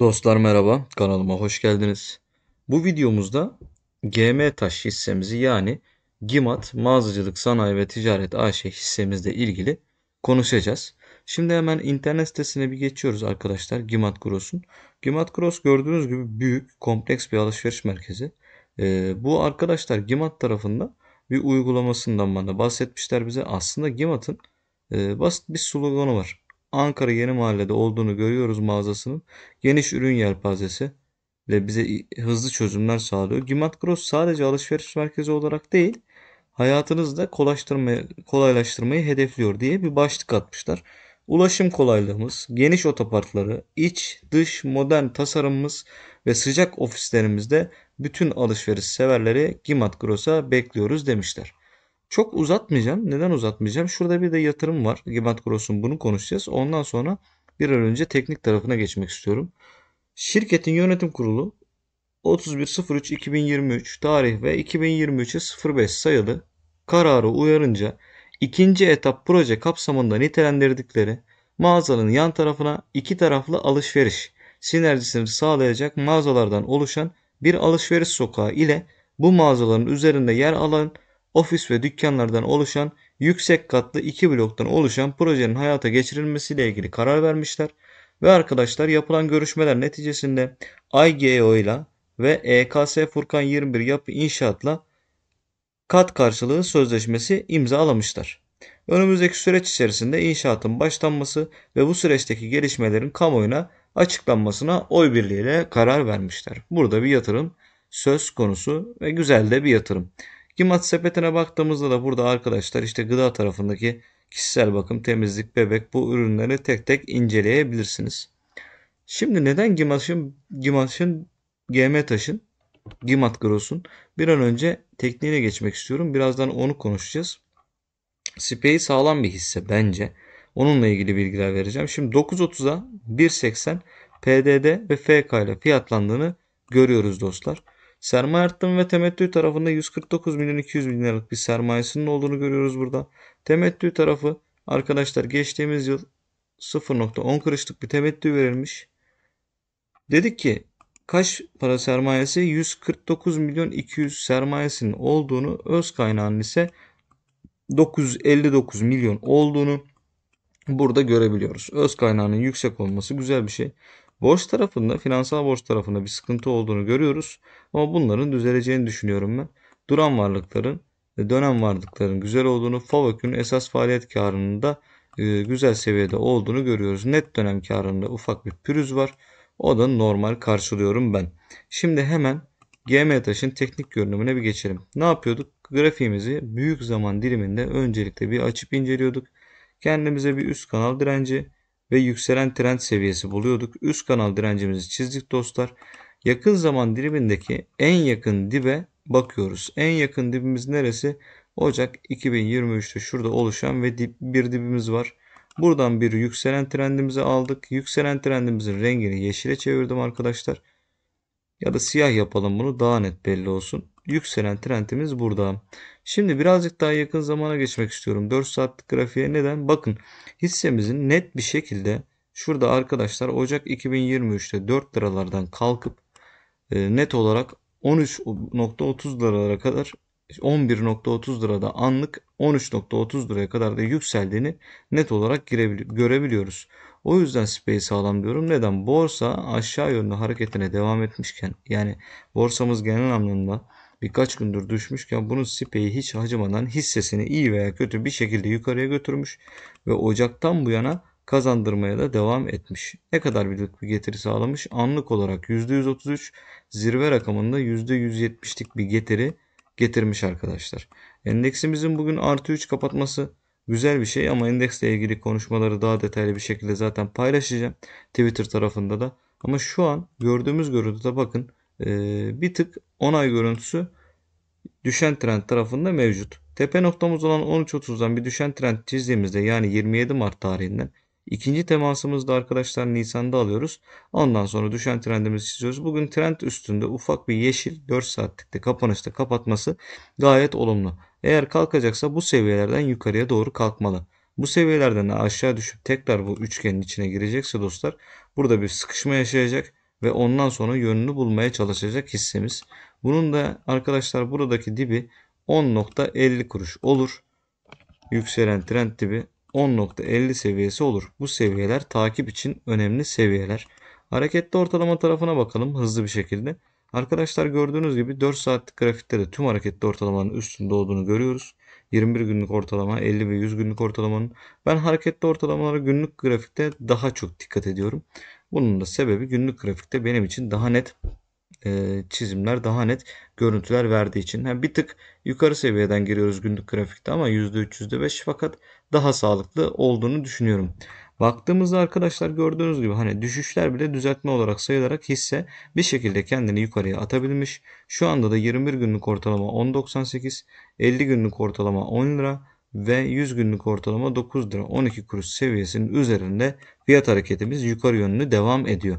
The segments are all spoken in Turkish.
Dostlar merhaba, kanalıma hoş geldiniz. Bu videomuzda GM Taş hissemizi yani GİMAT Mağazacılık Sanayi ve Ticaret AŞ hissemizle ilgili konuşacağız. Şimdi hemen internet sitesine bir geçiyoruz arkadaşlar GİMAT Gross'un. GİMAT Gross gördüğünüz gibi büyük, kompleks bir alışveriş merkezi. Ee, bu arkadaşlar GİMAT tarafında bir uygulamasından bana bahsetmişler bize. Aslında GİMAT'ın e, basit bir sloganı var. Ankara Yeni Mahalle'de olduğunu görüyoruz mağazasının. Geniş ürün yelpazesi ve bize hızlı çözümler sağlıyor. Gimat Gross sadece alışveriş merkezi olarak değil, hayatınızda kolaylaştırmayı hedefliyor diye bir başlık atmışlar. Ulaşım kolaylığımız, geniş otoparkları, iç, dış, modern tasarımımız ve sıcak ofislerimizde bütün alışveriş severleri Gimat Gross'a bekliyoruz demişler. Çok uzatmayacağım. Neden uzatmayacağım? Şurada bir de yatırım var. Gibant Gross'un bunu konuşacağız. Ondan sonra bir an önce teknik tarafına geçmek istiyorum. Şirketin yönetim kurulu 31.03.2023 tarih ve 2023'e 05 sayılı kararı uyarınca ikinci etap proje kapsamında nitelendirdikleri mağazanın yan tarafına iki taraflı alışveriş sinerjisini sağlayacak mağazalardan oluşan bir alışveriş sokağı ile bu mağazaların üzerinde yer alan ofis ve dükkanlardan oluşan yüksek katlı iki bloktan oluşan projenin hayata geçirilmesiyle ilgili karar vermişler. Ve arkadaşlar yapılan görüşmeler neticesinde IGO e ile ve EKS Furkan 21 Yapı İnşaat'la kat karşılığı sözleşmesi imzalamışlar. Önümüzdeki süreç içerisinde inşaatın başlanması ve bu süreçteki gelişmelerin kamuoyuna açıklanmasına oy birliğiyle karar vermişler. Burada bir yatırım söz konusu ve güzel de bir yatırım. Gimat sepetine baktığımızda da burada arkadaşlar işte gıda tarafındaki kişisel bakım, temizlik, bebek bu ürünleri tek tek inceleyebilirsiniz. Şimdi neden Gimat'ın Gimat'ın GM taşın Gimat Gross'un bir an önce tekniğine geçmek istiyorum. Birazdan onu konuşacağız. Sipeyi sağlam bir hisse bence. Onunla ilgili bilgiler vereceğim. Şimdi 9.30'a 1.80 PDD ve FK ile fiyatlandığını görüyoruz dostlar. Sermaye artırımı ve temettü tarafında 149 milyon 200 bin liralık bir sermayesinin olduğunu görüyoruz burada. Temettü tarafı arkadaşlar geçtiğimiz yıl 0.10 kuruşluk bir temettü verilmiş. Dedik ki kaç para sermayesi? 149 milyon 200 sermayesinin olduğunu öz kaynağının ise 959 milyon olduğunu burada görebiliyoruz. Öz kaynağının yüksek olması güzel bir şey. Borç tarafında, finansal borç tarafında bir sıkıntı olduğunu görüyoruz. Ama bunların düzeleceğini düşünüyorum ben. Duran varlıkların ve dönem varlıkların güzel olduğunu, FAVÖK'ün esas faaliyet karının da e, güzel seviyede olduğunu görüyoruz. Net dönem karında ufak bir pürüz var. O da normal karşılıyorum ben. Şimdi hemen GMTAŞ'ın teknik görünümüne bir geçelim. Ne yapıyorduk? Grafiğimizi büyük zaman diliminde öncelikle bir açıp inceliyorduk. Kendimize bir üst kanal direnci, ve yükselen trend seviyesi buluyorduk. Üst kanal direncimizi çizdik dostlar. Yakın zaman dilimindeki en yakın dibe bakıyoruz. En yakın dibimiz neresi? Ocak 2023'te şurada oluşan ve dip, bir dibimiz var. Buradan bir yükselen trendimizi aldık. Yükselen trendimizin rengini yeşile çevirdim arkadaşlar. Ya da siyah yapalım bunu daha net belli olsun yükselen trendimiz burada. Şimdi birazcık daha yakın zamana geçmek istiyorum. 4 saatlik grafiğe neden? Bakın hissemizin net bir şekilde şurada arkadaşlar Ocak 2023'te 4 liralardan kalkıp e, net olarak 13.30 liralara kadar 11.30 lirada anlık 13.30 liraya kadar da yükseldiğini net olarak görebiliyoruz. O yüzden space sağlam diyorum. Neden? Borsa aşağı yönlü hareketine devam etmişken yani borsamız genel anlamda birkaç gündür düşmüşken bunun sipeyi hiç acımadan hissesini iyi veya kötü bir şekilde yukarıya götürmüş ve Ocak'tan bu yana kazandırmaya da devam etmiş. Ne kadar büyük bir getiri sağlamış? Anlık olarak %133 zirve rakamında %170'lik bir getiri getirmiş arkadaşlar. Endeksimizin bugün artı 3 kapatması güzel bir şey ama endeksle ilgili konuşmaları daha detaylı bir şekilde zaten paylaşacağım. Twitter tarafında da. Ama şu an gördüğümüz görüntüde bakın ee, bir tık onay görüntüsü düşen trend tarafında mevcut. Tepe noktamız olan 13.30'dan bir düşen trend çizdiğimizde yani 27 Mart tarihinden ikinci temasımızda arkadaşlar Nisan'da alıyoruz. Ondan sonra düşen trendimizi çiziyoruz. Bugün trend üstünde ufak bir yeşil 4 saatlikte kapanışta kapatması gayet olumlu. Eğer kalkacaksa bu seviyelerden yukarıya doğru kalkmalı. Bu seviyelerden aşağı düşüp tekrar bu üçgenin içine girecekse dostlar burada bir sıkışma yaşayacak ve ondan sonra yönünü bulmaya çalışacak hissemiz. Bunun da arkadaşlar buradaki dibi 10.50 kuruş olur. Yükselen trend dibi 10.50 seviyesi olur. Bu seviyeler takip için önemli seviyeler. Hareketli ortalama tarafına bakalım hızlı bir şekilde. Arkadaşlar gördüğünüz gibi 4 saatlik grafikte de tüm hareketli ortalamanın üstünde olduğunu görüyoruz. 21 günlük ortalama, 50 ve 100 günlük ortalamanın. Ben hareketli ortalamalara günlük grafikte daha çok dikkat ediyorum. Bunun da sebebi günlük grafikte benim için daha net e, çizimler, daha net görüntüler verdiği için. Yani bir tık yukarı seviyeden giriyoruz günlük grafikte ama 300, %5 fakat daha sağlıklı olduğunu düşünüyorum. Baktığımızda arkadaşlar gördüğünüz gibi hani düşüşler bile düzeltme olarak sayılarak hisse bir şekilde kendini yukarıya atabilmiş. Şu anda da 21 günlük ortalama 10.98, 50 günlük ortalama 10 lira, ve 100 günlük ortalama 9 lira 12 kuruş seviyesinin üzerinde fiyat hareketimiz yukarı yönlü devam ediyor.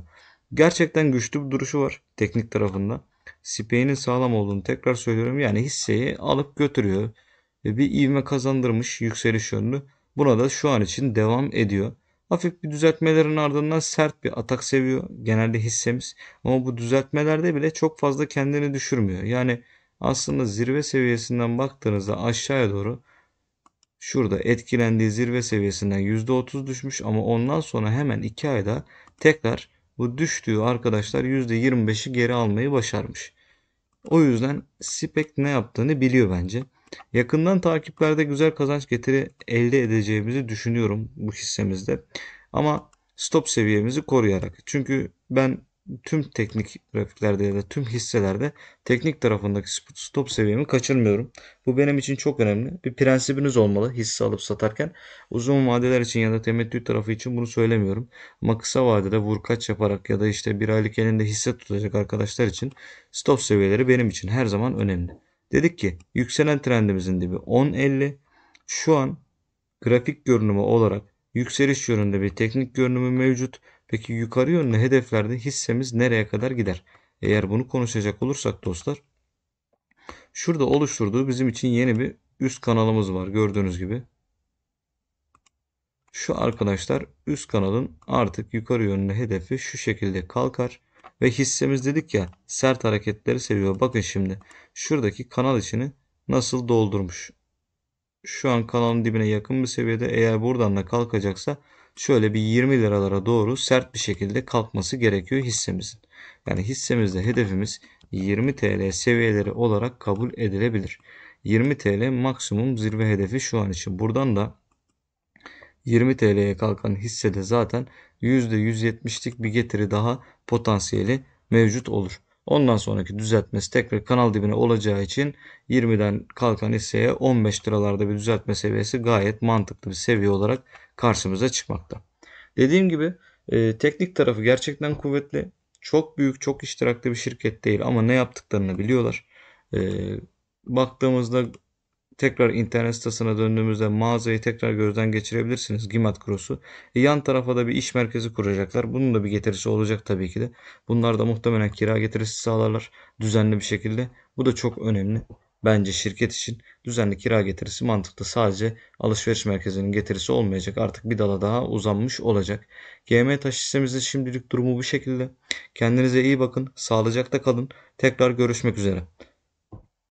Gerçekten güçlü bir duruşu var teknik tarafında. Sipeğinin sağlam olduğunu tekrar söylüyorum. Yani hisseyi alıp götürüyor. ve Bir ivme kazandırmış yükseliş yönünü. Buna da şu an için devam ediyor. Hafif bir düzeltmelerin ardından sert bir atak seviyor genelde hissemiz. Ama bu düzeltmelerde bile çok fazla kendini düşürmüyor. Yani aslında zirve seviyesinden baktığınızda aşağıya doğru Şurada etkilendiği zirve seviyesinden %30 düşmüş ama ondan sonra hemen 2 ayda tekrar bu düştüğü arkadaşlar %25'i geri almayı başarmış. O yüzden SPEC ne yaptığını biliyor bence. Yakından takiplerde güzel kazanç getiri elde edeceğimizi düşünüyorum bu hissemizde. Ama stop seviyemizi koruyarak. Çünkü ben tüm teknik grafiklerde ya da tüm hisselerde teknik tarafındaki stop seviyemi kaçırmıyorum. Bu benim için çok önemli. Bir prensibiniz olmalı hisse alıp satarken. Uzun vadeler için ya da temettü tarafı için bunu söylemiyorum. Ama kısa vadede vur kaç yaparak ya da işte bir aylık elinde hisse tutacak arkadaşlar için stop seviyeleri benim için her zaman önemli. Dedik ki yükselen trendimizin dibi 10.50. Şu an grafik görünümü olarak yükseliş yönünde bir teknik görünümü mevcut. Peki yukarı yönlü hedeflerde hissemiz nereye kadar gider? Eğer bunu konuşacak olursak dostlar şurada oluşturduğu bizim için yeni bir üst kanalımız var gördüğünüz gibi. Şu arkadaşlar üst kanalın artık yukarı yönlü hedefi şu şekilde kalkar ve hissemiz dedik ya sert hareketleri seviyor. Bakın şimdi şuradaki kanal içini nasıl doldurmuş. Şu an kanalın dibine yakın bir seviyede eğer buradan da kalkacaksa şöyle bir 20 liralara doğru sert bir şekilde kalkması gerekiyor hissemizin. Yani hissemizde hedefimiz 20 TL seviyeleri olarak kabul edilebilir. 20 TL maksimum zirve hedefi şu an için. Buradan da 20 TL'ye kalkan hissede zaten %170'lik bir getiri daha potansiyeli mevcut olur. Ondan sonraki düzeltmesi tekrar kanal dibine olacağı için 20'den kalkan hisseye 15 liralarda bir düzeltme seviyesi gayet mantıklı bir seviye olarak karşımıza çıkmakta. Dediğim gibi e, teknik tarafı gerçekten kuvvetli. Çok büyük, çok iştiraklı bir şirket değil ama ne yaptıklarını biliyorlar. E, baktığımızda Tekrar internet sitesine döndüğümüzde mağazayı tekrar gözden geçirebilirsiniz. Gimat Cross'u. E, yan tarafa da bir iş merkezi kuracaklar. Bunun da bir getirisi olacak tabii ki de. Bunlar da muhtemelen kira getirisi sağlarlar düzenli bir şekilde. Bu da çok önemli. Bence şirket için düzenli kira getirisi mantıklı. Sadece alışveriş merkezinin getirisi olmayacak. Artık bir dala daha uzanmış olacak. GM taş hissemizin şimdilik durumu bu şekilde. Kendinize iyi bakın. Sağlıcakta kalın. Tekrar görüşmek üzere.